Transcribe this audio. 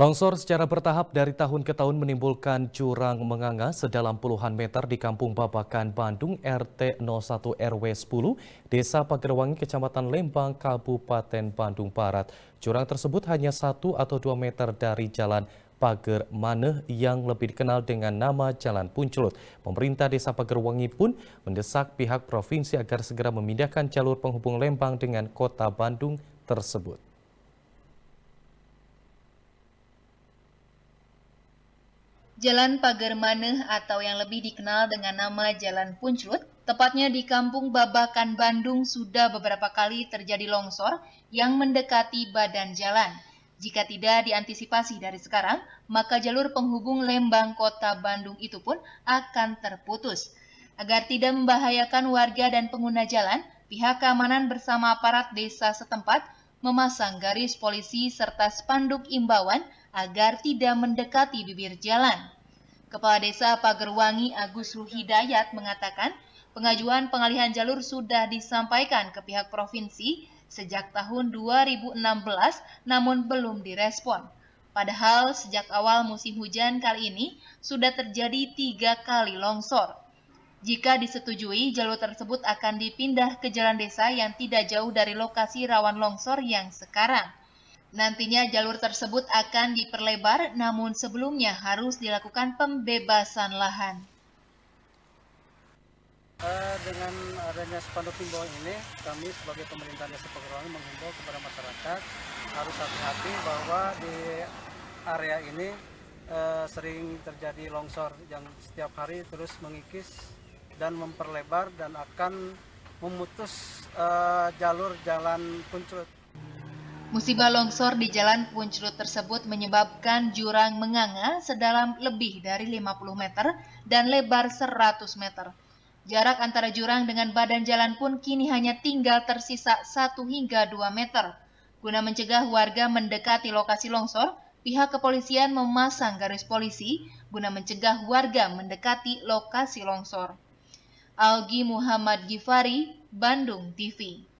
Longsor secara bertahap dari tahun ke tahun menimbulkan curang menganga sedalam puluhan meter di Kampung Babakan, Bandung, RT 01 RW 10, Desa Pagerwangi, Kecamatan Lembang, Kabupaten Bandung Barat. Curang tersebut hanya satu atau dua meter dari jalan Pager Maneh yang lebih dikenal dengan nama Jalan Punculut. Pemerintah Desa Pagerwangi pun mendesak pihak provinsi agar segera memindahkan jalur penghubung Lembang dengan kota Bandung tersebut. Jalan Pagar Maneh atau yang lebih dikenal dengan nama Jalan Puncut, tepatnya di Kampung Babakan Bandung sudah beberapa kali terjadi longsor yang mendekati badan jalan. Jika tidak diantisipasi dari sekarang, maka jalur penghubung Lembang Kota Bandung itu pun akan terputus. Agar tidak membahayakan warga dan pengguna jalan, pihak keamanan bersama aparat desa setempat memasang garis polisi serta spanduk imbauan agar tidak mendekati bibir jalan. Kepala Desa Pagerwangi Agus Ruhidayat mengatakan pengajuan pengalihan jalur sudah disampaikan ke pihak provinsi sejak tahun 2016 namun belum direspon. Padahal sejak awal musim hujan kali ini sudah terjadi tiga kali longsor. Jika disetujui, jalur tersebut akan dipindah ke jalan desa yang tidak jauh dari lokasi rawan longsor yang sekarang. Nantinya jalur tersebut akan diperlebar, namun sebelumnya harus dilakukan pembebasan lahan. Eh, dengan adanya spanduk himbauan ini, kami sebagai pemerintah desa Pekalongan menghimbau kepada masyarakat harus hati-hati bahwa di area ini eh, sering terjadi longsor yang setiap hari terus mengikis dan memperlebar dan akan memutus eh, jalur jalan puncut. Musibah longsor di jalan Puncelut tersebut menyebabkan jurang menganga sedalam lebih dari 50 meter dan lebar 100 meter. Jarak antara jurang dengan badan jalan pun kini hanya tinggal tersisa 1 hingga 2 meter. Guna mencegah warga mendekati lokasi longsor, pihak kepolisian memasang garis polisi guna mencegah warga mendekati lokasi longsor. Algi Muhammad Gifari, Bandung TV